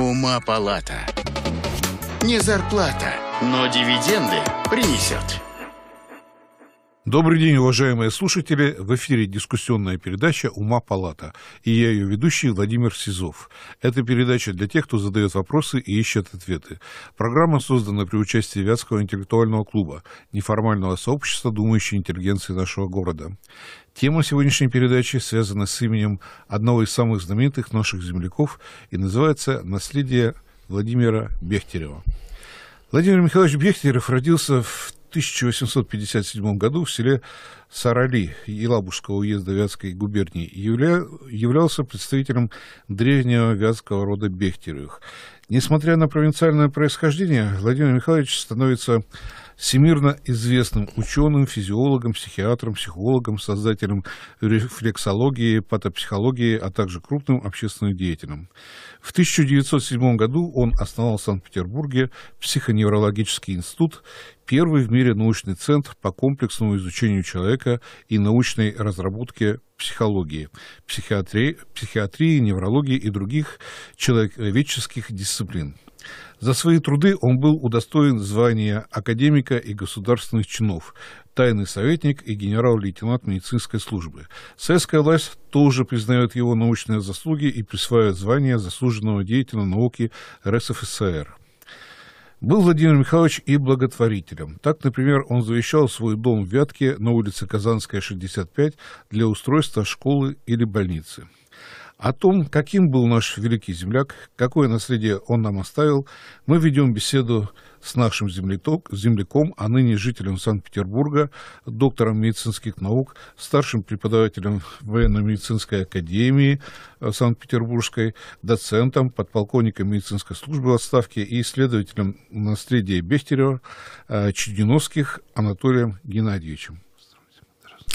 Ума палата. Не зарплата, но дивиденды принесет. Добрый день, уважаемые слушатели! В эфире дискуссионная передача «Ума палата» и я ее ведущий Владимир Сизов. Это передача для тех, кто задает вопросы и ищет ответы. Программа создана при участии Вятского интеллектуального клуба, неформального сообщества думающей интеллигенции нашего города. Тема сегодняшней передачи связана с именем одного из самых знаменитых наших земляков и называется «Наследие Владимира Бехтерева». Владимир Михайлович Бехтерев родился в 1857 году в селе Сарали Елабужского уезда Вятской губернии явля... являлся представителем древнего вятского рода Бехтеревых. Несмотря на провинциальное происхождение, Владимир Михайлович становится всемирно известным ученым, физиологом, психиатром, психологом, создателем рефлексологии, патопсихологии, а также крупным общественным деятелем. В 1907 году он основал в Санкт-Петербурге психоневрологический институт, первый в мире научный центр по комплексному изучению человека и научной разработке психологии, психиатрии, психиатрии неврологии и других человеческих дисциплин. За свои труды он был удостоен звания академика и государственных чинов, тайный советник и генерал-лейтенант медицинской службы. Советская власть тоже признает его научные заслуги и присваивает звание заслуженного деятеля науки РСФСР. Был Владимир Михайлович и благотворителем. Так, например, он завещал свой дом в Вятке на улице Казанская, 65 для устройства школы или больницы. О том, каким был наш великий земляк, какое наследие он нам оставил, мы ведем беседу с нашим земляток, земляком, а ныне жителем Санкт-Петербурга, доктором медицинских наук, старшим преподавателем военно-медицинской академии э, Санкт-Петербургской, доцентом, подполковником медицинской службы в отставке и исследователем наследия Бехтерева э, Чудиновских Анатолием Геннадьевичем.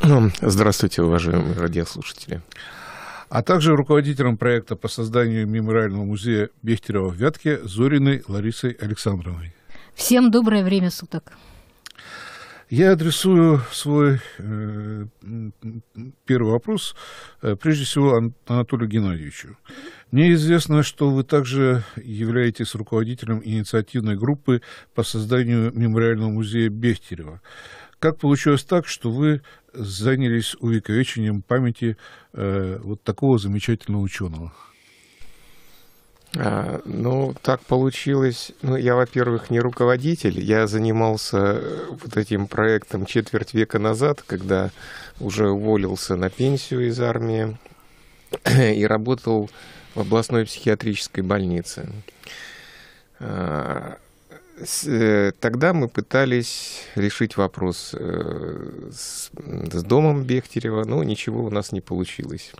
Ну, здравствуйте, уважаемые радиослушатели а также руководителем проекта по созданию мемориального музея Бехтерева в Вятке Зориной Ларисой Александровной. Всем доброе время суток. Я адресую свой э, первый вопрос э, прежде всего Ан- Анатолию Геннадьевичу. Мне известно, что вы также являетесь руководителем инициативной группы по созданию мемориального музея Бехтерева. Как получилось так, что вы занялись увековечением памяти э, вот такого замечательного ученого? А, ну, так получилось. Ну, я, во-первых, не руководитель. Я занимался э, вот этим проектом четверть века назад, когда уже уволился на пенсию из армии и работал в областной психиатрической больнице. А, Э, тогда мы пытались решить вопрос э, с, с домом Бехтерева, но ничего у нас не получилось.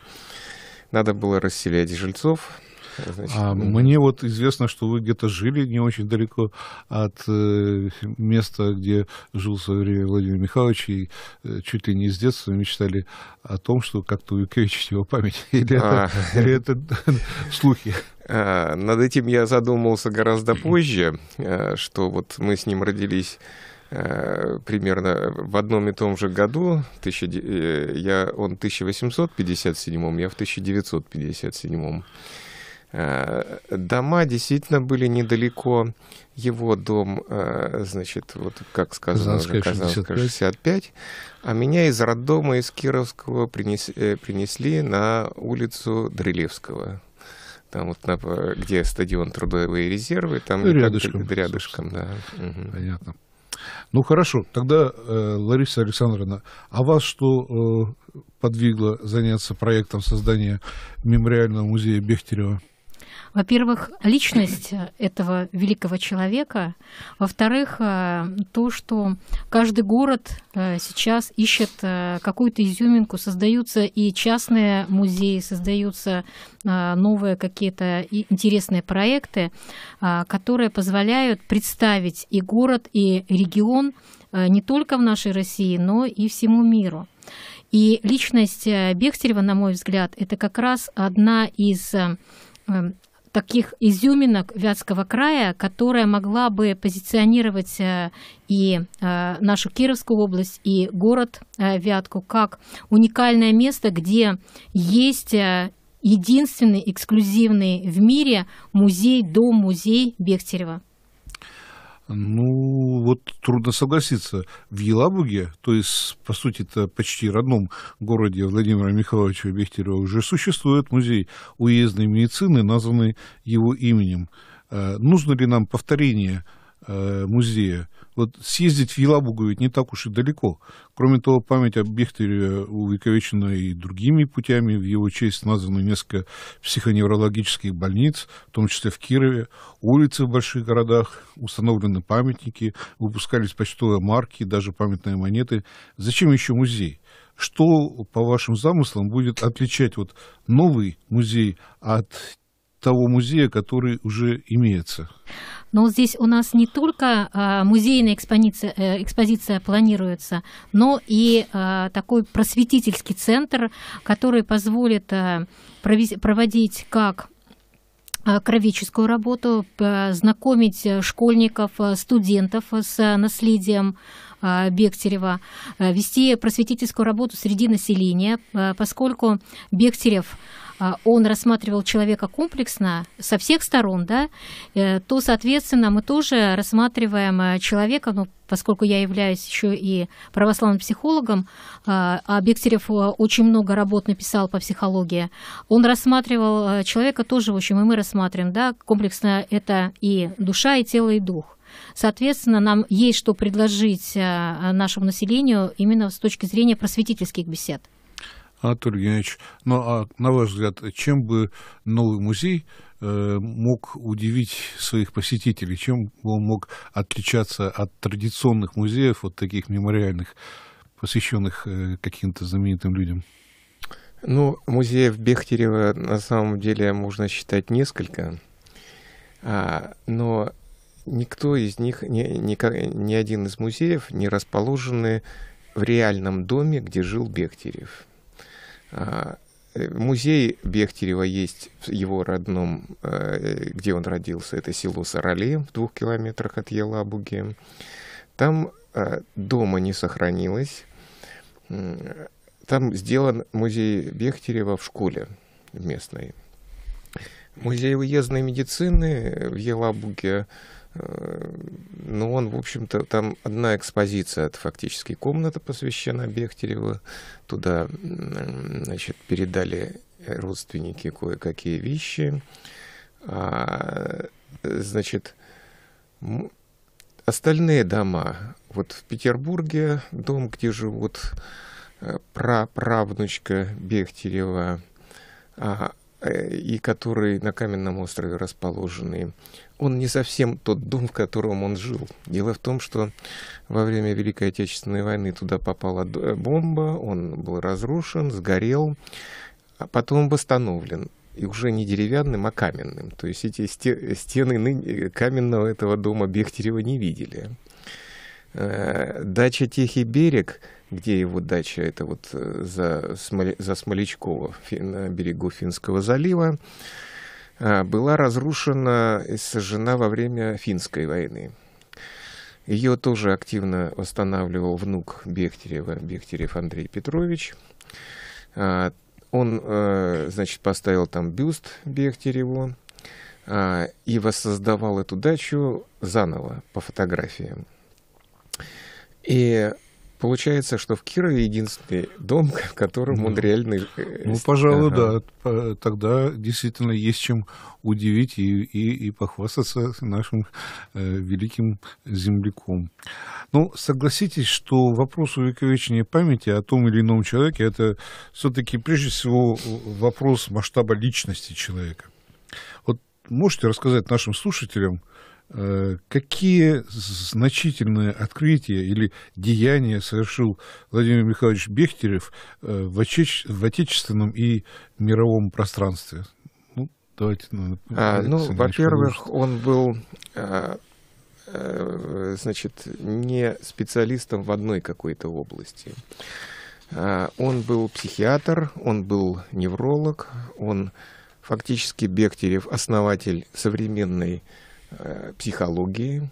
Надо было расселять жильцов, Значит, а да. Ну, мне вот известно, что вы где-то жили не очень далеко от э, места, где жил в свое время Владимир Михайлович, и э, чуть ли не с детства мечтали о том, что как-то увековечить его память. Или это, а. или это слухи? А, над этим я задумывался гораздо позже, э, что вот мы с ним родились э, примерно в одном и том же году, тысяча, э, я, он в 1857, я в 1957. Э, дома действительно были недалеко. Его дом, э, значит, вот как сказано, Казанская, Казанская 65. А меня из роддома из Кировского принес, э, принесли на улицу Дрилевского. Там вот на, где стадион Трудовые резервы, там ну, рядышком, рядышком, да. Угу. Понятно. Ну хорошо, тогда Лариса Александровна, а вас что подвигло заняться проектом создания мемориального музея Бехтерева? Во-первых, личность э, этого великого человека. Во-вторых, э, то, что каждый город э, сейчас ищет какую-то изюминку. Создаются и частные музеи, создаются новые какие-то интересные проекты, которые позволяют представить и город, и регион не только в нашей России, но и всему миру. И личность Бехтерева, на мой взгляд, это как раз одна из Эм, таких изюминок Вятского края, которая могла бы позиционировать э, и э, нашу Кировскую область, и город э, Вятку как уникальное место, где есть единственный эксклюзивный в мире музей, дом-музей Бехтерева. Ну, вот трудно согласиться. В Елабуге, то есть, по сути, это почти родном городе Владимира Михайловича Бехтерева, уже существует музей уездной медицины, названный его именем. Э, нужно ли нам повторение Э, музея. Вот съездить в Елабугу ведь не так уж и далеко. Кроме того, память об Бехтере увековечена и другими путями. В его честь названы несколько психоневрологических больниц, в том числе в Кирове. Улицы в больших городах, установлены памятники, выпускались почтовые марки, даже памятные монеты. Зачем еще музей? Что, по вашим замыслам, будет отличать вот новый музей от того музея, который уже имеется. Но здесь у нас не только а, музейная экспозиция, э, экспозиция планируется, но и а, такой просветительский центр, который позволит а, проводить как кровеческую работу, знакомить э, школьников, э, студентов с наследием Бехтерева, вести просветительскую работу среди населения, поскольку Бехтерев а, он рассматривал человека комплексно, со всех сторон, да, э, то, соответственно, мы тоже рассматриваем э, человека, ну, поскольку я являюсь еще и православным психологом, а, а Бехтерев э, очень много работ написал по психологии, он рассматривал человека тоже, в общем, и мы рассматриваем, да, комплексно это и душа, и тело, и дух. Соответственно, нам есть что предложить нашему населению именно с точки зрения просветительских бесед. Анатолий Геннадьевич, ну, а на ваш взгляд, чем бы новый музей э, мог удивить своих посетителей? Чем он мог отличаться от традиционных музеев, вот таких мемориальных, посвященных э, каким-то знаменитым людям? Ну, музеев Бехтерева на самом деле можно считать несколько, а, но никто из них, ни, ни, ни один из музеев не расположены в реальном доме, где жил Бехтерев. А, э, музей Бехтерева есть в его родном, э, где он родился, это село Сарале, в двух километрах от Елабуги. Там э, дома не сохранилось. Там сделан музей Бехтерева в школе местной. Музей уездной медицины в Елабуге Э, ну, он, в общем-то, там одна экспозиция, это фактически комната посвящена Бехтереву. Туда, значит, передали родственники кое-какие вещи. А, значит, остальные дома. Вот в Петербурге дом, где живут э, праправнучка Бехтерева, а, э, и который на Каменном острове расположенный он не совсем тот дом, в котором он жил. Дело в том, что во время Великой Отечественной войны туда попала э, бомба, он был разрушен, сгорел, а потом восстановлен. И уже не деревянным, а каменным. То есть эти стены э, каменного этого дома Бехтерева не видели. Э, дача Тихий берег, где его дача, это вот за, Смоля, за Смолячкова на берегу Финского залива, а, была разрушена и сожжена во время финской войны. Ее тоже активно восстанавливал внук Бехтерева, Бехтерев Андрей Петрович. А, он, а, значит, поставил там бюст Бехтереву и воссоздавал эту дачу заново по фотографиям. И Получается, что в Кирове единственный дом, в котором он ну. реально... Э, ну, э, пожалуй, да. Тогда действительно есть чем удивить и, и, похвастаться нашим э, великим земляком. Ну, согласитесь, что вопрос увековечения памяти о том или ином человеке, это все-таки прежде всего вопрос масштаба личности человека. Вот можете рассказать нашим слушателям, Э, какие значительные открытия или деяния совершил Владимир Михайлович Бехтерев э, в, отече- в отечественном и мировом пространстве? Ну, давайте. Ну, а, ну во-первых, он был а, а, значит, не специалистом в одной какой-то области. А, он был психиатр, он был невролог, он фактически Бехтерев основатель современной Э, психологии.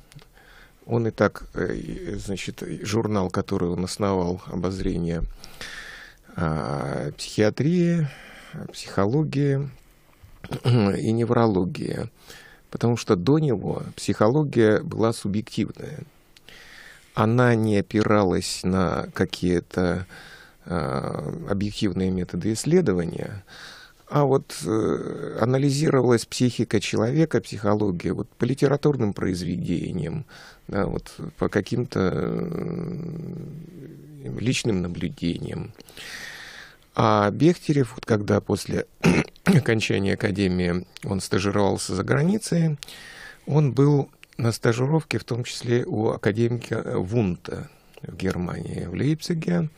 Он и так, э, значит, журнал, который он основал, обозрение а, психиатрии, психологии и неврологии. Потому что до него психология была субъективная. Она не опиралась на какие-то а, объективные методы исследования, а вот э, анализировалась психика человека, психология вот по литературным произведениям, да, вот по каким-то э, личным наблюдениям. А Бехтерев, вот когда после окончания академии он стажировался за границей, он был на стажировке, в том числе у академика Вунта в Германии, в Лейпциге.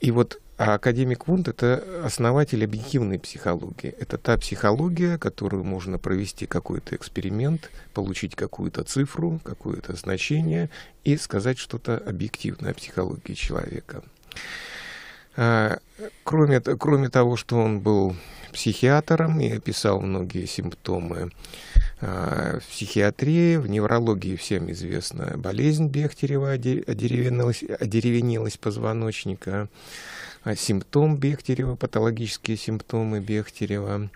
И вот а академик Вунд — это основатель объективной психологии. Это та психология, которую можно провести какой-то эксперимент, получить какую-то цифру, какое-то значение и сказать что-то объективное о психологии человека. А, кроме, кроме того, что он был психиатром и описал многие симптомы а, в психиатрии, в неврологии всем известна болезнь Бехтерева, одеревенелость, одеревенелость позвоночника, а, симптом Бехтерева, патологические симптомы Бехтерева.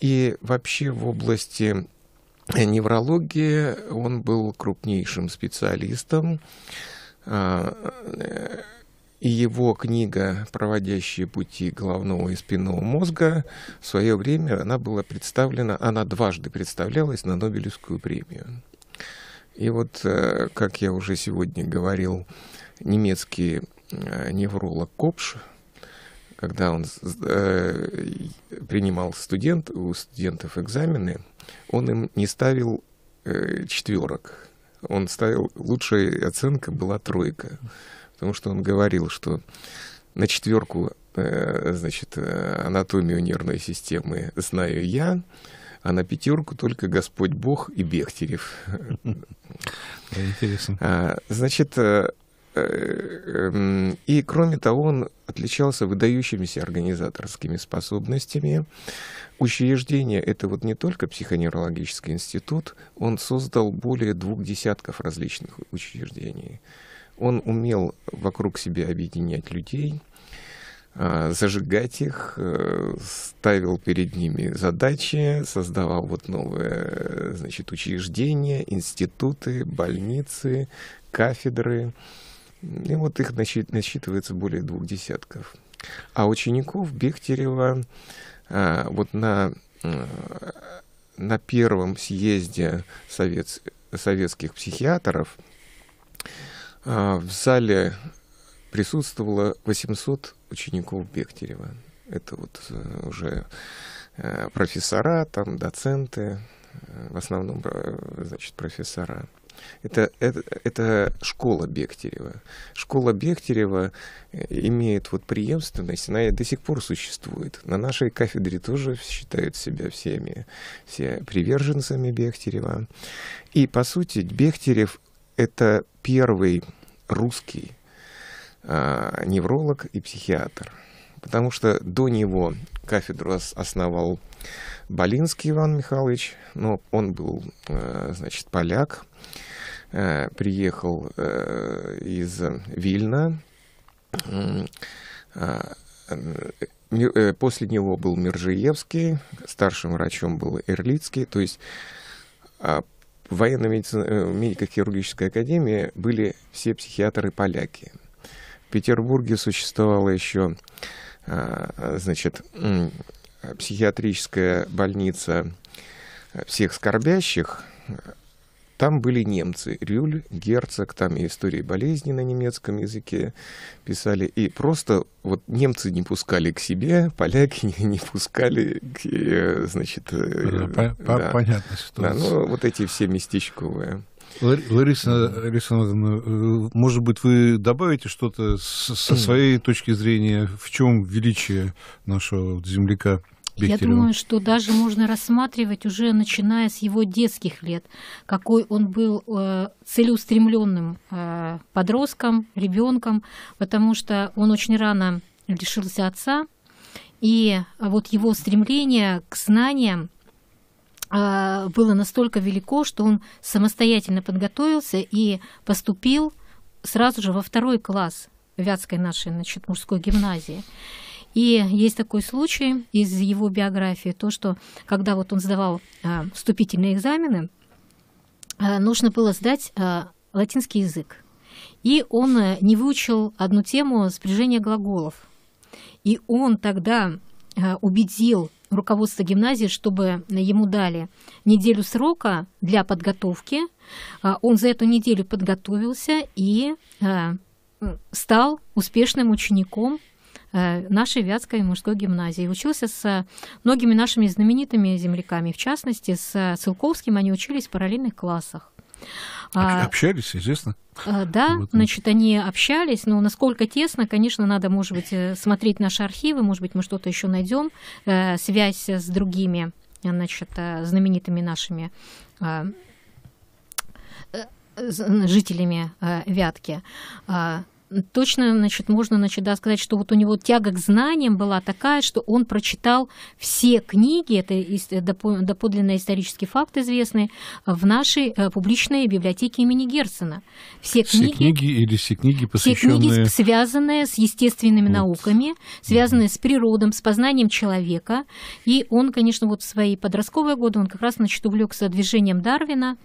И вообще в области э, неврологии он был крупнейшим специалистом. А, э, и его книга «Проводящие пути головного и спинного мозга» в свое время она была представлена, она дважды представлялась на Нобелевскую премию. И вот, э, как я уже сегодня говорил, немецкие Э, невролог Копш, когда он э, принимал студент, у студентов экзамены, он им не ставил э, четверок. Он ставил, лучшая оценка была тройка. Потому что он говорил, что на четверку э, значит, э, анатомию нервной системы знаю я, а на пятерку только Господь Бог и Бехтерев. Интересно. А, значит, э, Э, эм, и, кроме того, он отличался выдающимися организаторскими способностями. Учреждение это вот не только психоневрологический институт, он создал более двух десятков различных учреждений. Он умел вокруг себя объединять людей, э, зажигать их, э, ставил перед ними задачи, создавал вот новые значит, учреждения, институты, больницы, кафедры. И вот их насчитывается более двух десятков. А учеников Бехтерева э, вот на, э, на первом съезде совет, советских психиатров э, в зале присутствовало 800 учеников Бехтерева. Это вот уже профессора, там доценты, в основном, значит, профессора. Это, это, это школа Бехтерева. Школа Бехтерева э, имеет вот преемственность, она до сих пор существует. На нашей кафедре тоже считают себя всеми, все приверженцами Бехтерева. И, по сути, Бехтерев — это первый русский а, невролог и психиатр. Потому что до него кафедру основал Болинский Иван Михайлович, но он был, э, значит, поляк, Э, приехал э, из Вильна. А, э, после него был Миржиевский, старшим врачом был Эрлицкий. То есть а, военно медико-хирургической академии были все психиатры-поляки. В Петербурге существовала еще а, значит, психиатрическая больница всех скорбящих, там были немцы. Рюль, Герцог, там и истории болезни на немецком языке писали. И просто вот немцы не пускали к себе, поляки не, не пускали, к, э, значит... Э, понятно, да. понятно что... Да, ну, вот эти все местечковые. Лариса Александровна, э, может быть, вы добавите что-то со своей точки зрения, в чем величие нашего земляка? Я думаю, что даже можно рассматривать уже начиная с его детских лет, какой он был э, целеустремленным э, подростком, ребенком, потому что он очень рано лишился отца, и а, вот его стремление к знаниям э, было настолько велико, что он самостоятельно подготовился и поступил сразу же во второй класс Вятской нашей значит, мужской гимназии. И есть такой случай из его биографии, то, что когда вот он сдавал а, вступительные экзамены, а, нужно было сдать а, латинский язык. И он не выучил одну тему спряжения глаголов. И он тогда убедил руководство гимназии, чтобы ему дали неделю срока для подготовки. Он за эту неделю подготовился и стал успешным учеником Э, нашей Вятской мужской гимназии. Учился с э, многими нашими знаменитыми земляками, в частности, с э, Целковским они учились в параллельных классах. А, общались, известно? Да, значит, они общались, но насколько тесно, конечно, надо, может быть, смотреть наши архивы, может быть, мы что-то еще найдем, связь с другими, значит, знаменитыми нашими жителями Вятки. А, точно, значит, можно, значит, да, сказать, что вот у него тяга к знаниям была такая, что он прочитал все книги, это доподлинно исторический факт известный, в нашей э, публичной библиотеке имени Герцена. Все, все книги, книги или все книги, посвященные... Все книги, связанные с естественными вот. науками, связанные с природом, с познанием человека. И он, конечно, вот в свои подростковые годы, он как раз, значит, увлекся движением Дарвина,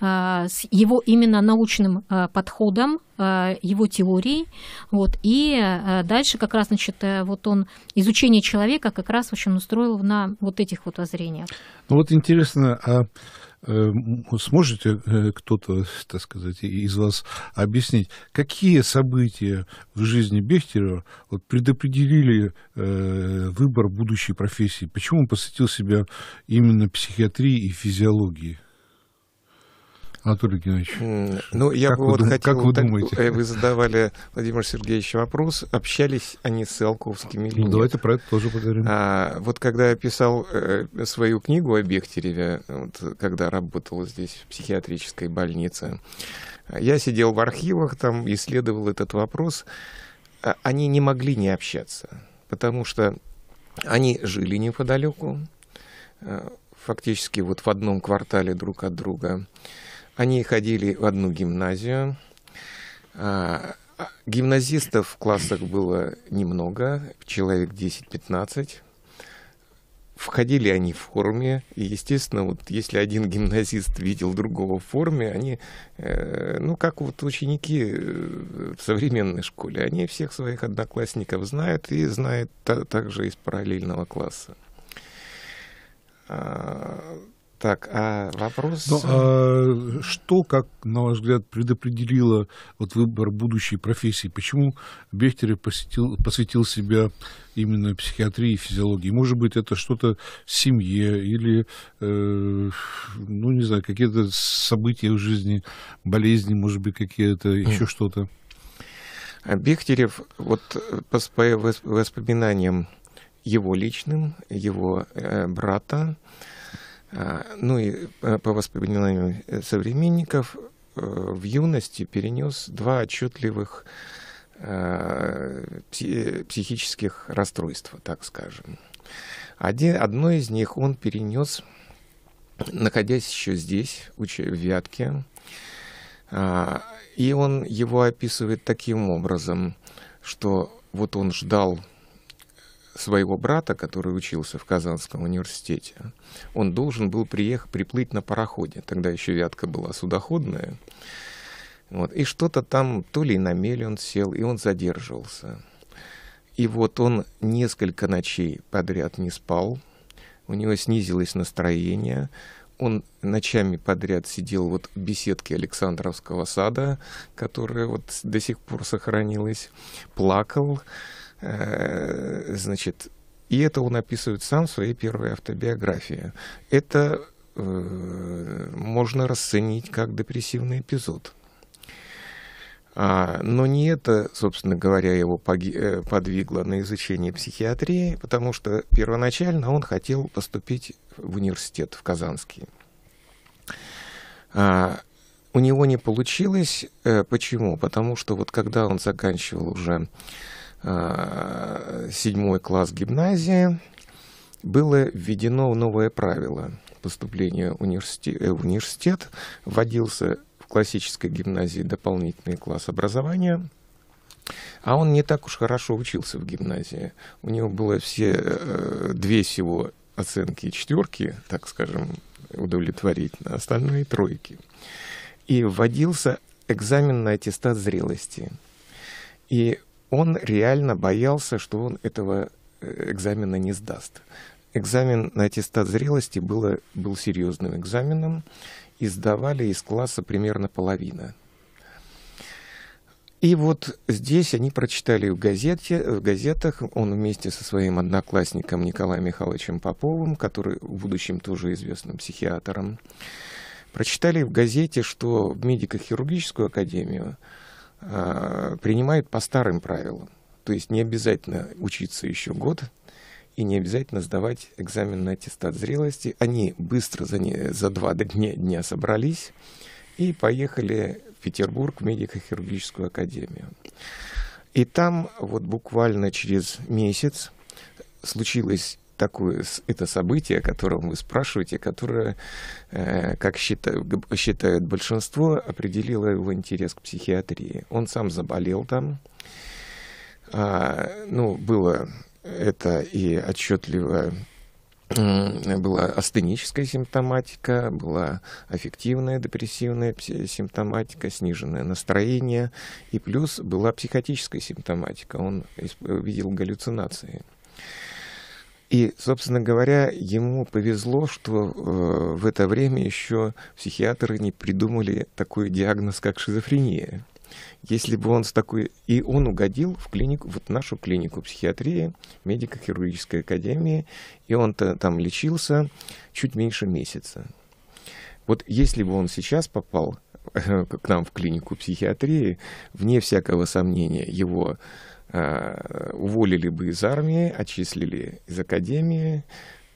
а, с его именно научным а, подходом, а, его теорией. Вот. И дальше как раз, значит, э, вот он изучение человека как раз, в общем, устроил на вот этих вот воззрениях. Ну вот интересно, а э, сможете э, кто-то, так сказать, из вас объяснить, какие события в жизни Бехтерева вот, предопределили э, выбор будущей профессии? Почему он посвятил себя именно психиатрии и физиологии? Антон Евгеньевич, ну, я как, бы вы, вот дум... хотел, как вы так, думаете? Э, вы задавали Владимир Сергеевич вопрос, общались они с Циолковским или ну, нет? давайте про это тоже поговорим. А, вот когда я писал э, свою книгу о Бехтереве, вот, когда работал здесь в психиатрической больнице, я сидел в архивах, там исследовал этот вопрос. А, они не могли не общаться, потому что они жили неподалеку, э, фактически вот в одном квартале друг от друга. Они ходили в одну гимназию. А, гимназистов в классах было немного, человек 10-15. Входили они в форме, и, естественно, вот если один гимназист видел другого в форме, они, э, ну, как вот ученики э, в современной школе, они всех своих одноклассников знают и знают также из параллельного класса. А, так, а вопрос... Ну, а что, как, на ваш взгляд, предопределило вот выбор будущей профессии? Почему Бехтерев посетил, посвятил себя именно психиатрии и физиологии? Может быть, это что-то в семье или, э, ну, не знаю, какие-то события в жизни, болезни, может быть, какие-то, еще mm. что-то? А Бехтерев, вот по воспоминаниям его личным, его э, брата, а, ну и а, по воспоминаниям э, современников, э, в юности перенес два отчетливых а, психических расстройства, так скажем. Один, одно из них он перенес, находясь еще здесь, в Вятке, и он его описывает таким образом, что вот он ждал своего брата, который учился в Казанском университете, он должен был приехать, приплыть на пароходе. Тогда еще вятка была судоходная. Вот. И что-то там, то ли на мель, он сел, и он задерживался. И вот он несколько ночей подряд не спал, у него снизилось настроение, он ночами подряд сидел вот в беседке Александровского сада, которая вот до сих пор сохранилась, плакал, Э, значит, и это он описывает сам в своей первой автобиографии. Это э, можно расценить как депрессивный эпизод. А, но не это, собственно говоря, его поги- э, подвигло на изучение психиатрии, потому что первоначально он хотел поступить в университет в Казанский. А, у него не получилось. Э, почему? Потому что вот когда он заканчивал уже Э, седьмой класс гимназии было введено новое правило поступления э, в университет, Вводился в классической гимназии дополнительный класс образования. А он не так уж хорошо учился в гимназии. У него было все э, две всего оценки четверки, так скажем, удовлетворительно, а остальные тройки. И вводился экзамен на аттестат зрелости. И он реально боялся, что он этого э, экзамена не сдаст. Экзамен на аттестат зрелости было, был серьезным экзаменом, и сдавали из класса примерно половина. И вот здесь они прочитали в, газете, в газетах, он вместе со своим одноклассником Николаем Михайловичем Поповым, который в будущем тоже известным психиатром, прочитали в газете, что в медико-хирургическую академию Э, принимают по старым правилам. То есть не обязательно учиться еще год и не обязательно сдавать экзамен на аттестат зрелости. Они быстро за, не, за два дня, дня собрались и поехали в Петербург, в медико-хирургическую академию. И там вот буквально через месяц случилось такое, это событие, о котором вы спрашиваете, которое, э, как считают, считают большинство, определило его интерес к психиатрии. Он сам заболел там. А, ну, было это и отчетливо была астеническая симптоматика, была аффективная, депрессивная симптоматика, сниженное настроение, и плюс была психотическая симптоматика, он видел галлюцинации. И, собственно говоря, ему повезло, что э, в это время еще психиатры не придумали такой диагноз, как шизофрения. Если бы он с такой... И он угодил в клинику, вот нашу клинику психиатрии, медико-хирургической академии, и он там лечился чуть меньше месяца. Вот если бы он сейчас попал э, к нам в клинику психиатрии, вне всякого сомнения, его Э, уволили бы из армии, отчислили из академии.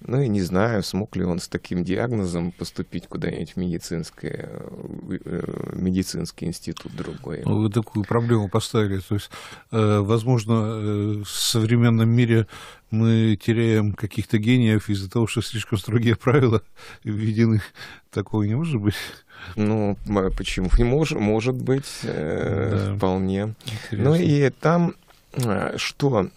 Ну и не знаю, смог ли он с таким диагнозом поступить куда-нибудь в медицинское, э, медицинский институт другой. Ну, вы такую проблему поставили. То есть, э, возможно, в современном мире мы теряем каких-то гениев из-за того, что слишком строгие правила введены. Такого не может быть. Ну, почему не может? Может быть, да. вполне. Ну Интересно. Ну и там а, что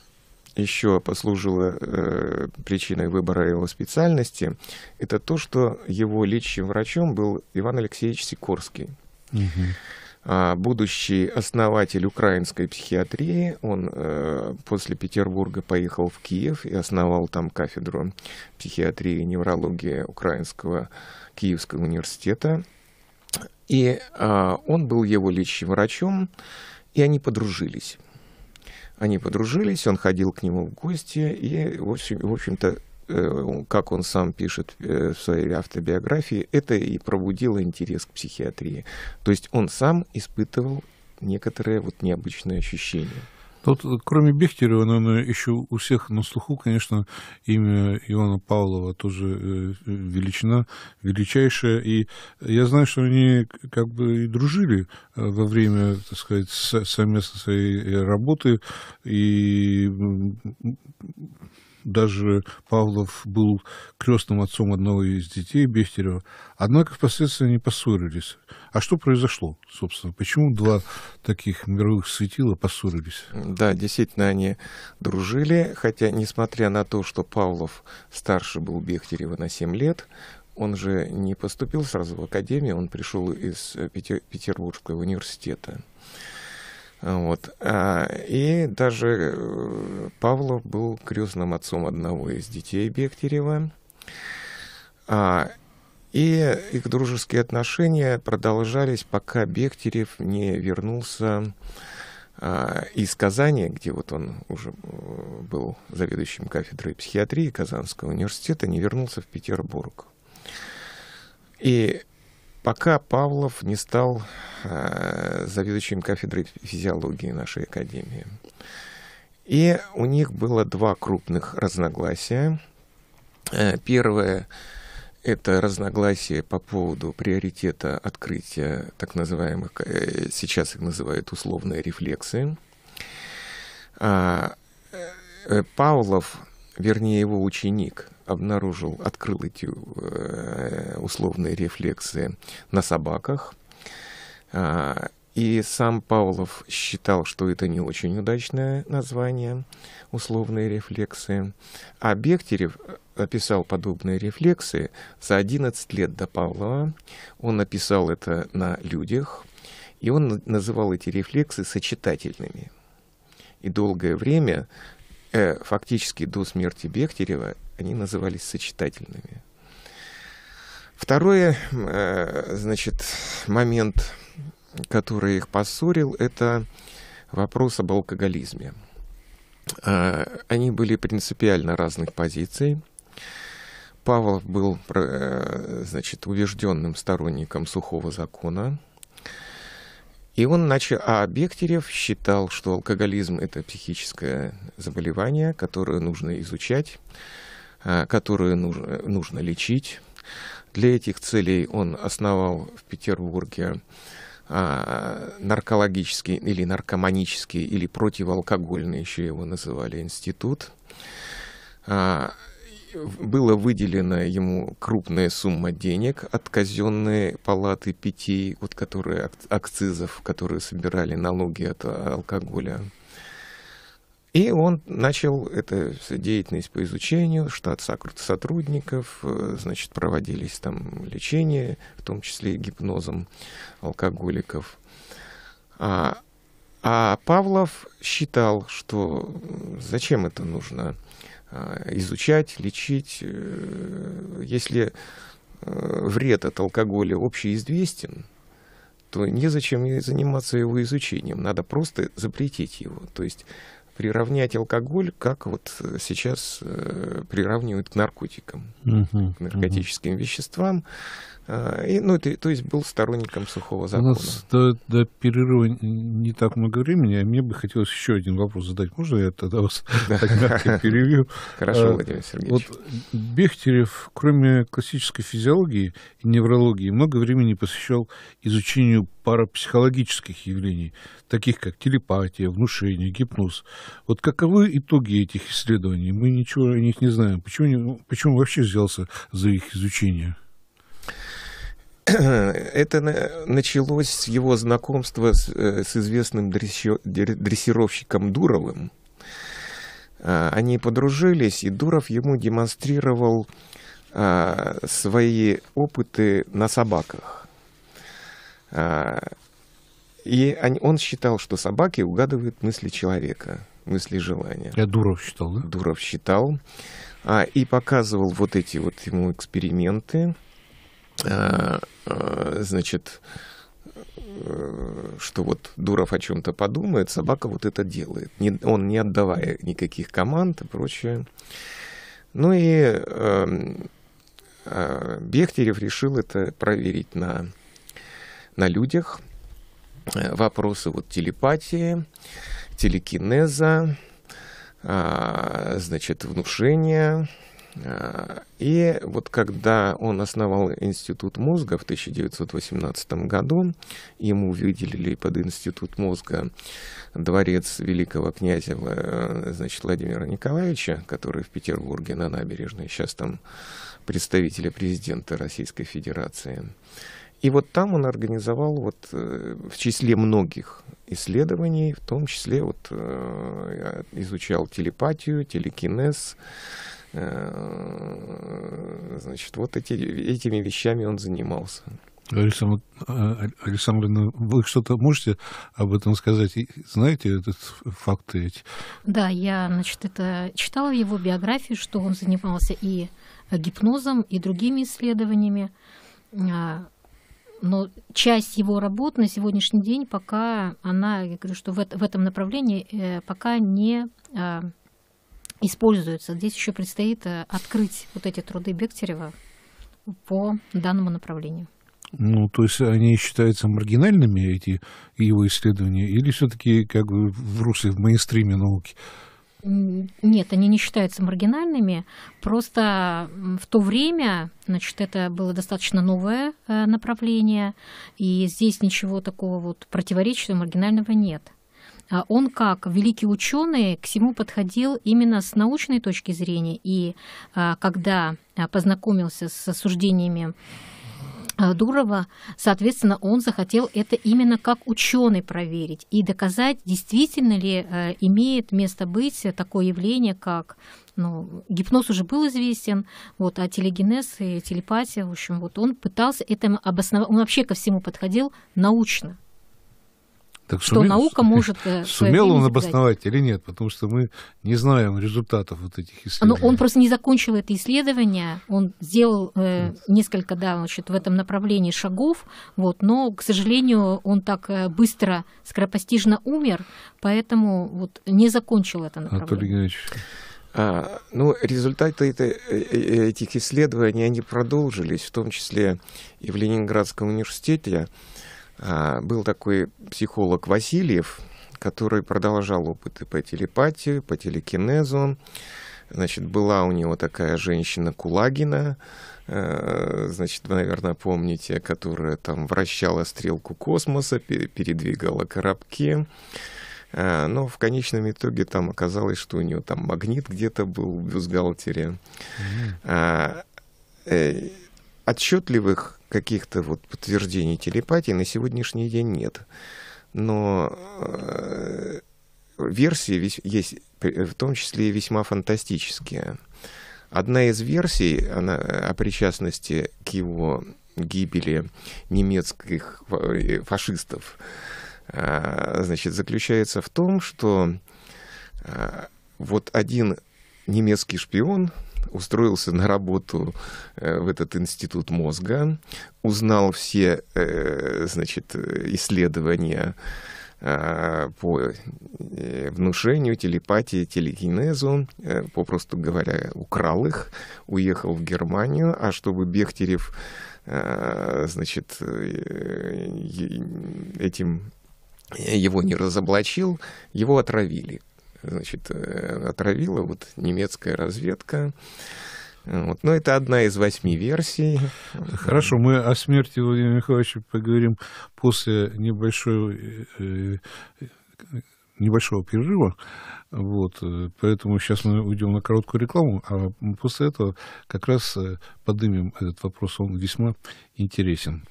еще послужило э, причиной выбора его специальности, это то, что его лечащим врачом был Иван Алексеевич Сикорский. Угу. будущий основатель украинской психиатрии, он э, после Петербурга поехал в Киев и основал там кафедру психиатрии и неврологии Украинского Киевского университета. И э, он был его лечащим врачом, и они подружились. Они подружились, он ходил к нему в гости, и, в общем-то, э, как он сам пишет э, в своей автобиографии, это и пробудило интерес к психиатрии. То есть он сам испытывал некоторые вот необычные ощущения. Тут, э, кроме Бехтерева, наверное, еще у всех на слуху, конечно, имя Ивана Павлова тоже э, э, величина, величайшая. И я знаю, что они как бы и дружили во время, так сказать, совместной своей работы. И даже Павлов был крестным отцом одного из детей Бехтерева. Однако впоследствии они поссорились. А что произошло, собственно? Почему два таких мировых светила поссорились? Да, действительно, они дружили, хотя, несмотря на то, что Павлов старше был Бехтерева на 7 лет, он же не поступил сразу в академию, он пришел из Петербургского университета. Вот. А, и даже э, Павлов был крестным отцом одного из детей Бехтерева. А, и их дружеские отношения продолжались, пока Бехтерев не вернулся а, из Казани, где вот он уже э, был заведующим кафедрой психиатрии Казанского университета, не вернулся в Петербург. И пока Павлов не стал э, заведующим кафедрой физиологии нашей академии. И у них было два крупных разногласия. Э, первое – это разногласие по поводу приоритета открытия так называемых, э, сейчас их называют условные рефлексы. А, э, Павлов, вернее его ученик обнаружил, открыл эти э, условные рефлексы на собаках. А, и сам Павлов считал, что это не очень удачное название, условные рефлексы. А Бехтерев э, описал подобные рефлексы за 11 лет до Павлова. Он описал это на людях, и он называл эти рефлексы сочетательными. И долгое время, э, фактически до смерти Бехтерева, они назывались сочетательными. Второе, э, значит, момент, который их поссорил, это вопрос об алкоголизме. Э, они были принципиально разных позиций. Павлов был, э, значит, убежденным сторонником сухого закона. И он начал... А Бехтерев считал, что алкоголизм — это психическое заболевание, которое нужно изучать, Э, которую нужно, э, нужно лечить. Для этих целей он основал в Петербурге а, наркологический или наркоманический или противоалкогольный еще его называли институт. А, было выделено ему крупная сумма денег от казенной палаты пяти, вот которые акцизов, которые собирали налоги от а, алкоголя. И он начал это деятельность по изучению, штат сотрудников, э, значит, проводились там лечения, в том числе и гипнозом алкоголиков. А, а Павлов считал, что зачем это нужно а, изучать, лечить, э, если э, вред от алкоголя общеизвестен, то незачем заниматься его изучением, надо просто запретить его. То есть приравнять алкоголь, как вот э, сейчас э, приравнивают к наркотикам, угу, к наркотическим угу. веществам. А, и, ну, ты, то есть был сторонником сухого закона. У нас до, до перерыва не так много времени, а мне бы хотелось еще один вопрос задать. Можно я тогда вас так мягко перевью? Хорошо, а, Владимир Сергеевич. Вот Бехтерев, кроме классической физиологии и неврологии, много времени посвящал изучению парапсихологических явлений, таких как телепатия, внушение, гипноз. Вот каковы итоги этих исследований? Мы ничего о них не знаем. Почему, почему вообще взялся за их изучение? это началось с его знакомства с, э, с известным дрессировщиком Дуровым. А, они подружились, и Дуров ему демонстрировал а, свои опыты на собаках. А, и он считал, что собаки угадывают мысли человека, мысли желания. Я Дуров считал, да? Дуров считал. и показывал вот эти вот ему эксперименты. Э, э, значит, э, что вот Дуров о чем-то подумает, собака вот это делает, не, он не отдавая никаких команд и прочее. Ну и э, э, Бехтерев решил это проверить на, на людях. Вопросы вот телепатии, телекинеза, э, значит, внушения, и вот когда он основал Институт мозга в 1918 году, ему выделили под Институт мозга дворец великого князя э, значит, Владимира Николаевича, который в Петербурге на набережной, сейчас там представителя президента Российской Федерации. И вот там он организовал вот э, в числе многих исследований, в том числе вот э, изучал телепатию, телекинез, Э, значит, вот эти, этими вещами он занимался. Александр, э, Александровна, ну, вы что-то можете об этом сказать? Знаете этот факт эти? Да, я, значит, это читала в его биографии, что он занимался и гипнозом, и другими исследованиями. Э, но часть его работ на сегодняшний день пока она, я говорю, что в, в этом направлении пока не используются. Здесь еще предстоит э, открыть вот эти труды Бехтерева по данному направлению. Ну, то есть они считаются маргинальными, эти его исследования, или все-таки как бы в русле, в мейнстриме науки? Нет, они не считаются маргинальными. Просто в то время, значит, это было достаточно новое э, направление, и здесь ничего такого вот противоречия маргинального нет. А он как великий ученый к всему подходил именно с научной точки зрения. И а, когда а, познакомился с суждениями Дурова, соответственно, он захотел это именно как ученый проверить и доказать, действительно ли имеет место быть такое явление, как ну, гипноз уже был известен, вот, а телегенез и телепатия, в общем, вот он пытался это обосновать, он вообще ко всему подходил научно. Так что сумел, наука может... Э, сумел он обосновать дать. или нет, потому что мы не знаем результатов вот этих ну, исследований. Но он просто не закончил это исследование, он сделал э, несколько, да, значит, в этом направлении шагов, вот, но, к сожалению, он так э, быстро, скоропостижно умер, поэтому вот не закончил это направление. А, ну, результаты это, э, этих исследований, они продолжились, в том числе и в Ленинградском университете, а, был такой психолог Васильев, который продолжал опыты по телепатии, по телекинезу. Значит, была у него такая женщина Кулагина, э, значит, вы, наверное, помните, которая там вращала стрелку космоса, передвигала коробки. Э, но в конечном итоге там оказалось, что у нее там магнит где-то был в бюстгальтере. Mm-hmm отчетливых каких-то вот подтверждений телепатии на сегодняшний день нет. Но э, версии есть, э, в том числе и весьма фантастические. Одна из версий она, э, о причастности к его гибели немецких э, фашистов э, значит, заключается в том, что э, вот один немецкий шпион устроился на работу э, в этот институт мозга, узнал все э, значит, исследования э, по внушению, телепатии, телекинезу, попросту говоря, украл их, уехал в Германию, а чтобы Бехтерев значит, этим его не разоблачил, его отравили значит, э, отравила вот немецкая разведка. Э, вот. Но это одна из восьми версий. Хорошо, мы о смерти Владимира Михайловича поговорим после небольшого э, небольшого перерыва. Вот, поэтому сейчас мы уйдем на короткую рекламу, а после этого как раз поднимем этот вопрос, он весьма интересен.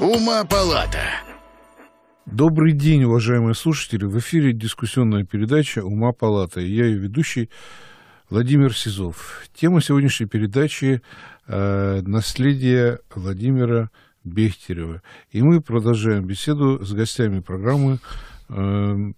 Ума палата. Добрый день, уважаемые слушатели. В эфире дискуссионная передача «Ума палата». Я ее ведущий Владимир Сизов. Тема сегодняшней передачи э, «Наследие Владимира Бехтерева». И мы продолжаем беседу с гостями программы э,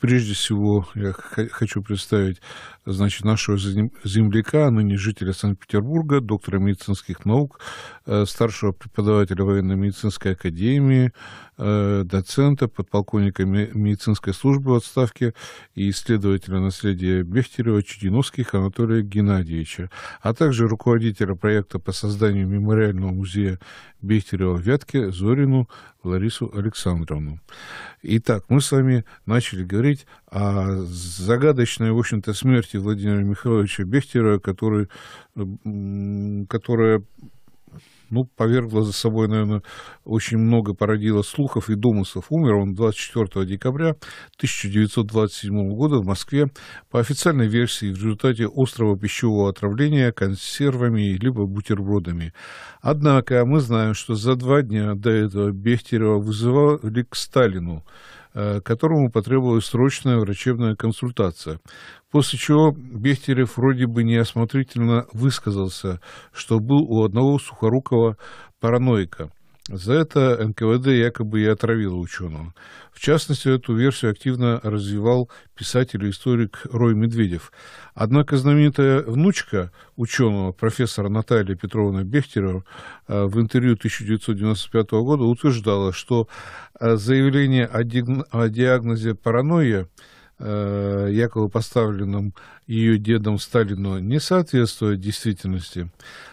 Прежде всего, я хочу представить значит, нашего земляка, ныне жителя Санкт-Петербурга, доктора медицинских наук, э, старшего преподавателя военно-медицинской академии, э, доцента, подполковника медицинской службы в отставке и исследователя наследия Бехтерева Чудиновских Анатолия Геннадьевича, а также руководителя проекта по созданию мемориального музея Бехтерева в Вятке Зорину Ларису Александровну. Итак, мы с вами начали говорить о загадочной, в общем-то, смерти Владимира Михайловича Бехтера, который, которая ну, повергло за собой, наверное, очень много породило слухов и домыслов. Умер он 24 декабря 1927 года в Москве. По официальной версии, в результате острого пищевого отравления консервами либо бутербродами. Однако мы знаем, что за два дня до этого Бехтерева вызывали к Сталину. Э, которому потребовалась срочная врачебная консультация. После чего Бехтерев вроде бы неосмотрительно высказался, что был у одного сухорукого параноика. За это НКВД якобы и отравило ученого. В частности, эту версию активно развивал писатель и историк Рой Медведев. Однако знаменитая внучка ученого, профессора Наталья Петровна Бехтерева, э, в интервью 1995 года утверждала, что э, заявление о диагнозе паранойя Э, якобы поставленным ее дедом Сталину, не соответствует действительности.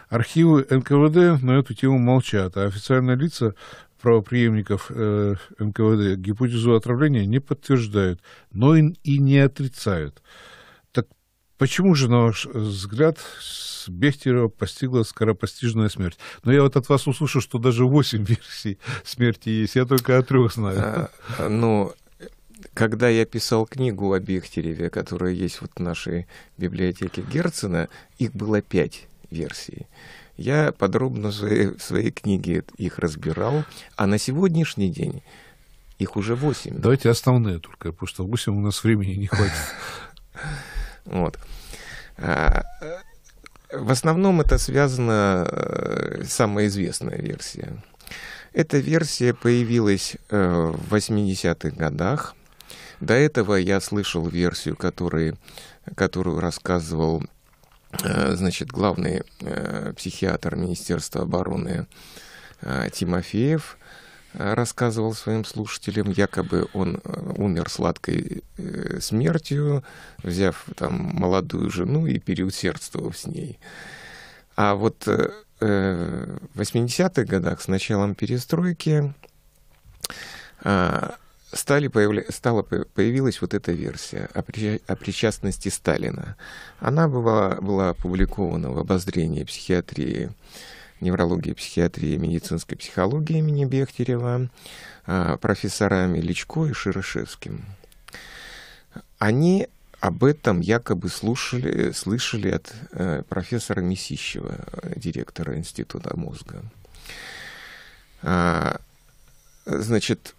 Архивы НКВД на эту тему молчат, а официальные лица правоприемников э, НКВД гипотезу отравления не подтверждают, но и, и не отрицают. Так почему же, на ваш взгляд, Бехтерева постигла скоропостижная смерть. Но я вот от вас услышал, что даже восемь версий смерти есть. Я только о трех знаю. А, ну, когда я писал книгу о Бехтереве, которая есть вот в нашей библиотеке Герцена, их было пять версий. Я подробно в своей, книге их разбирал, а на сегодняшний день их уже восемь. Давайте основные только, потому что восемь у нас времени не хватит. Вот. А, в основном это связано э, самая известная версия. Эта версия появилась э, в 80-х годах до этого я слышал версию, который, которую рассказывал э, значит, главный э, психиатр Министерства обороны э, Тимофеев рассказывал своим слушателям, якобы он умер сладкой смертью, взяв там молодую жену и переусердствовав с ней. А вот в 80-х годах с началом перестройки а, стали появля... стала... появилась вот эта версия о, при... о причастности Сталина. Она была, была опубликована в обозрении психиатрии, неврологии, психиатрии, медицинской психологии имени Бехтерева а, профессорами Личко и Широшевским. Они об этом якобы слушали, слышали от э, профессора Месищева, директора Института мозга. А, значит,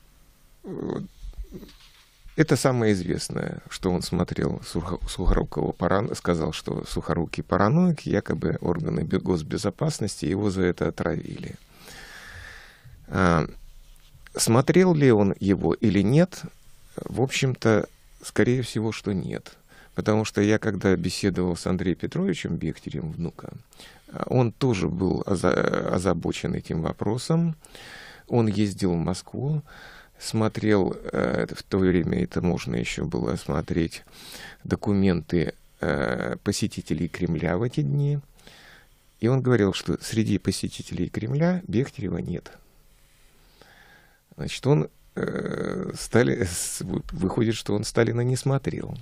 это самое известное, что он смотрел Сухорукова паран... сказал, что Сухорукий параноик, якобы органы госбезопасности его за это отравили. А, смотрел ли он его или нет, в общем-то, скорее всего, что нет. Потому что я, когда беседовал с Андреем Петровичем Бехтерем, внука, он тоже был озабочен этим вопросом. Он ездил в Москву смотрел, э, в то время это можно еще было смотреть, документы э, посетителей Кремля в эти дни. И он говорил, что среди посетителей Кремля Бехтерева нет. Значит, он э, стали, выходит, что он Сталина не смотрел.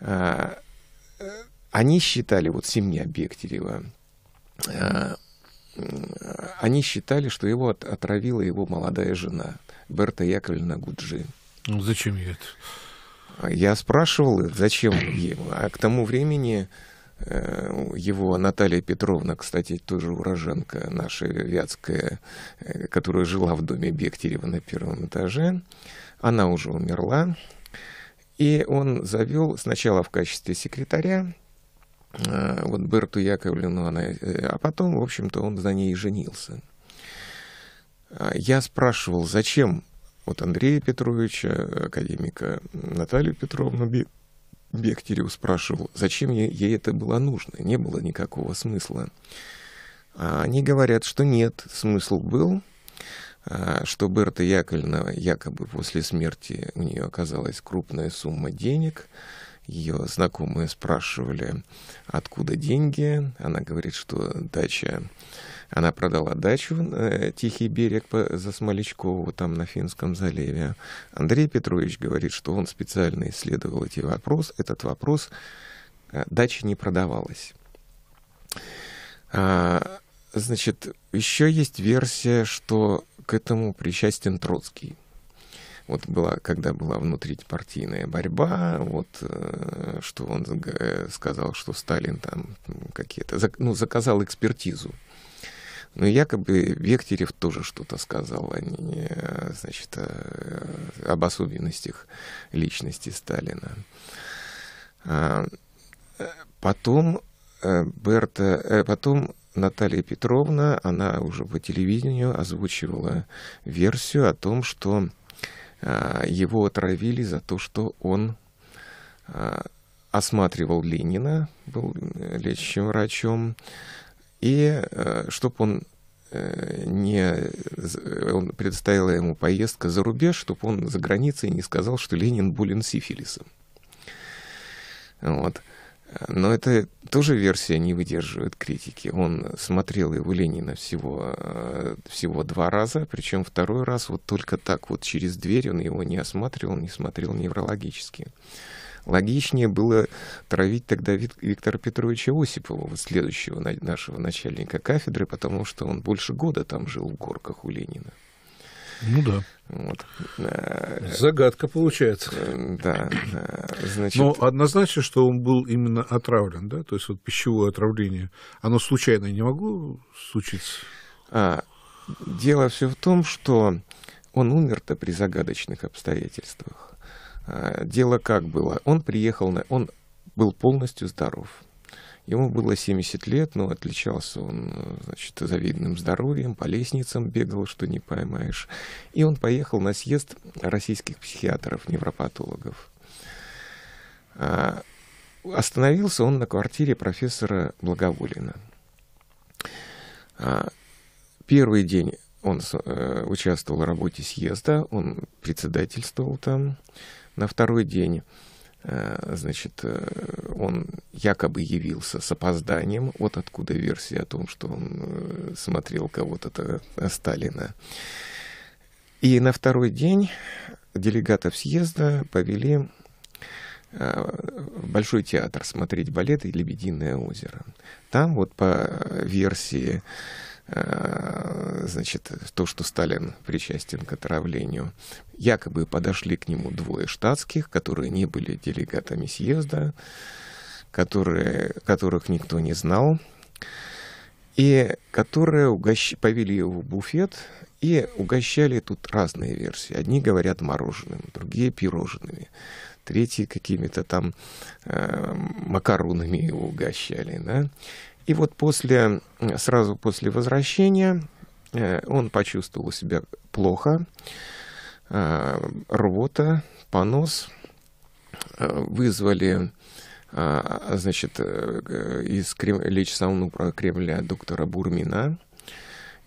А, э, они считали, вот семья Бехтерева, Э, они считали, что его от, отравила его молодая жена, Берта Яковлевна Гуджи. Ну, зачем ей это? Я спрашивал, их, зачем ему. А к тому времени э, его Наталья Петровна, кстати, тоже уроженка наша вятская, э, которая жила в доме Бехтерева на первом этаже, она уже умерла. И он завел сначала в качестве секретаря, Э, вот Берту Яковлевну она... Э, а потом, в общем-то, он за ней женился. А я спрашивал, зачем вот Андрея Петровича, академика Наталью Петровну Бектереву спрашивал, зачем ей, ей это было нужно, не было никакого смысла. А они говорят, что нет, смысл был, а, что Берта Яковлевна якобы после смерти у нее оказалась крупная сумма денег – ее знакомые спрашивали, откуда деньги. Она говорит, что дача... Она продала дачу э, «Тихий берег» по, за Смолячкову, там на Финском заливе. Андрей Петрович говорит, что он специально исследовал эти вопрос, этот вопрос. Э, дача не продавалась. А, значит, еще есть версия, что к этому причастен Троцкий вот была, когда была внутрипартийная борьба, вот э, что он э, сказал, что Сталин там какие-то, ну, заказал экспертизу. Ну, якобы Вектерев тоже что-то сказал о, а не, э, значит, об особенностях личности Сталина. А, потом Берта, потом Наталья Петровна, она уже по телевидению озвучивала версию о том, что а, его отравили за то, что он а, осматривал Ленина, был э, лечащим врачом, и э, чтобы он э, не он предоставила ему поездка за рубеж, чтобы он за границей не сказал, что Ленин болен сифилисом. Вот. Но это тоже версия не выдерживает критики. Он смотрел его Ленина всего, э, всего два раза, причем второй раз вот только так вот через дверь он его не осматривал, не смотрел неврологически. Логичнее было травить тогда Виктора Петровича Осипова, вот следующего нашего начальника кафедры, потому что он больше года там жил в горках у Ленина. Ну да. Вот. Э, Загадка получается. Э, да. Значит... Но однозначно, что он был именно отравлен, да? То есть вот пищевое отравление, оно случайно не могло случиться? А, дело все в том, что он умер-то при загадочных обстоятельствах. А, дело как было? Он приехал, на... он был полностью здоров. Ему было 70 лет, но отличался он, значит, завидным здоровьем, по лестницам бегал, что не поймаешь. И он поехал на съезд российских психиатров, невропатологов. А, остановился он на квартире профессора Благоволина. А, первый день он э, участвовал в работе съезда, он председательствовал там. На второй день Э, значит, э, он якобы явился с опозданием, вот откуда версия о том, что он э, смотрел кого-то Сталина. И на второй день делегатов съезда повели в Большой театр смотреть балет и «Лебединое озеро». Там вот по версии Э, значит, то, что Сталин причастен к отравлению. Якобы подошли к нему двое штатских, которые не были делегатами съезда, которые, которых никто не знал, и которые угощ... повели его в буфет и угощали тут разные версии. Одни говорят мороженым, другие пирожными, третьи какими-то там э, макаронами его угощали, да. И вот после, сразу после возвращения э, он почувствовал себя плохо, э, рвота, понос, э, вызвали значит, из Крем... лечсауну Кремля доктора Бурмина,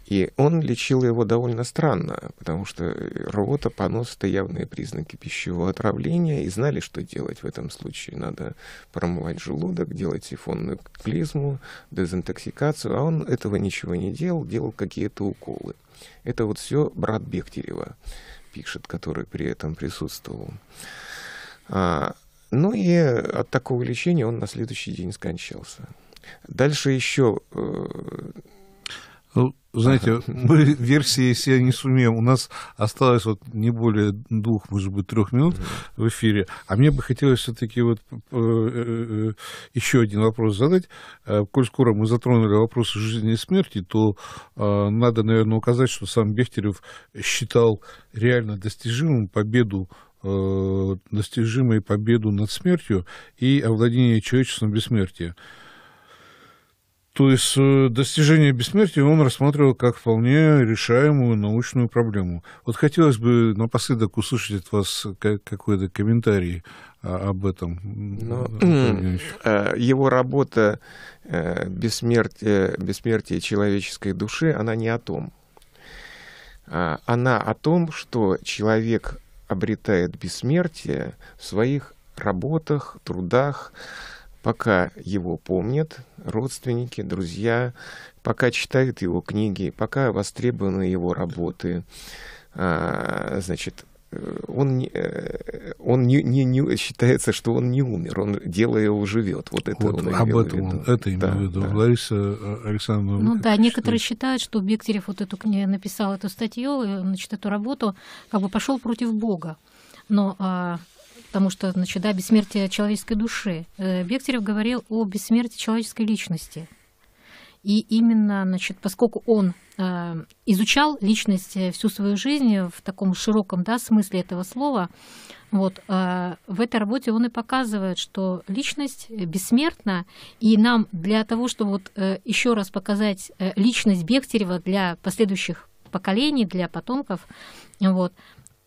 и он лечил его довольно странно, потому что рвота, понос — это явные признаки пищевого отравления, и знали, что делать в этом случае. Надо промывать желудок, делать сифонную клизму, дезинтоксикацию, а он этого ничего не делал, делал какие-то уколы. Это вот все брат Бехтерева пишет, который при этом присутствовал. А, ну и от такого лечения он на следующий день скончался. Дальше еще э, ну, знаете, мы версии, если я не сумею, у нас осталось вот не более двух, может быть, трех минут в эфире, а мне бы хотелось все-таки вот э, э, э, еще один вопрос задать. Коль скоро мы затронули вопросы жизни и смерти, то надо, наверное, указать, что сам Бехтерев считал реально достижимым победу достижимой победу над смертью и овладение человечеством бессмертия. То есть э, достижение бессмертия он рассматривал как вполне решаемую научную проблему. Вот хотелось бы напоследок услышать от вас какой-то комментарий а, об этом. Но, ну, э, э, его работа «Бессмертие, «Бессмертие человеческой души» она не о том. А, она о том, что человек обретает бессмертие в своих работах, трудах, пока его помнят родственники, друзья, пока читают его книги, пока востребованы его работы. А, значит, э, он, э, он не, не, не, считается, что он не умер, он дело его живет. Вот это вот, он об имел этом он, это имел да, в виду. Да. Лариса э, Александровна. Ну да, считает? некоторые считают, что Бегтерев вот эту книгу написал эту статью, значит, эту работу, как бы пошел против Бога. Но а, потому что, значит, да, бессмертие человеческой души. Э, Бехтерев говорил о бессмертии человеческой личности. И именно, значит, поскольку он э, изучал личность э, всю свою жизнь в таком широком да, смысле этого слова, вот, э, в этой работе он и показывает, что личность бессмертна, и нам для того, чтобы вот, э, еще раз показать э, личность Бехтерева для последующих поколений, для потомков, вот,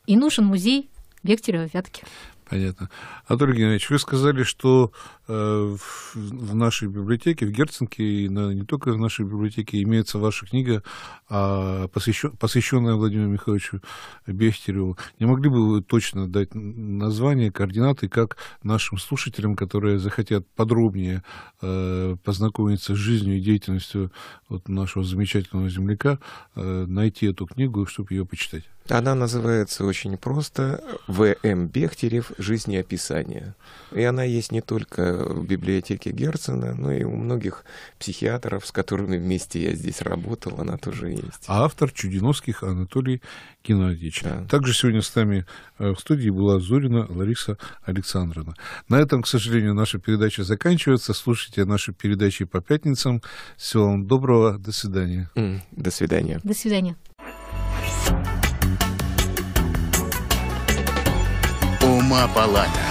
и нужен музей Бехтерева в Вятке. Понятно. Анатолий Геннадьевич, вы сказали, что э, в, в нашей библиотеке, в Герценке, и на, не только в нашей библиотеке, имеется ваша книга, а, посвящен, посвященная Владимиру Михайловичу Бехтереву. Не могли бы вы точно дать название, координаты, как нашим слушателям, которые захотят подробнее э, познакомиться с жизнью и деятельностью вот нашего замечательного земляка, э, найти эту книгу, чтобы ее почитать? Она называется очень просто В.М. Бехтерев «Жизнеописание». И она есть не только в библиотеке Герцена, но и у многих психиатров, с которыми вместе я здесь работал, она тоже есть. А автор Чудиновских Анатолий Геннадьевич. Да. Также сегодня с нами э, в студии была Зурина Лариса Александровна. На этом, к сожалению, наша передача заканчивается. Слушайте наши передачи по пятницам. Всего вам доброго. До свидания. до свидания. До свидания. Рома Поланина.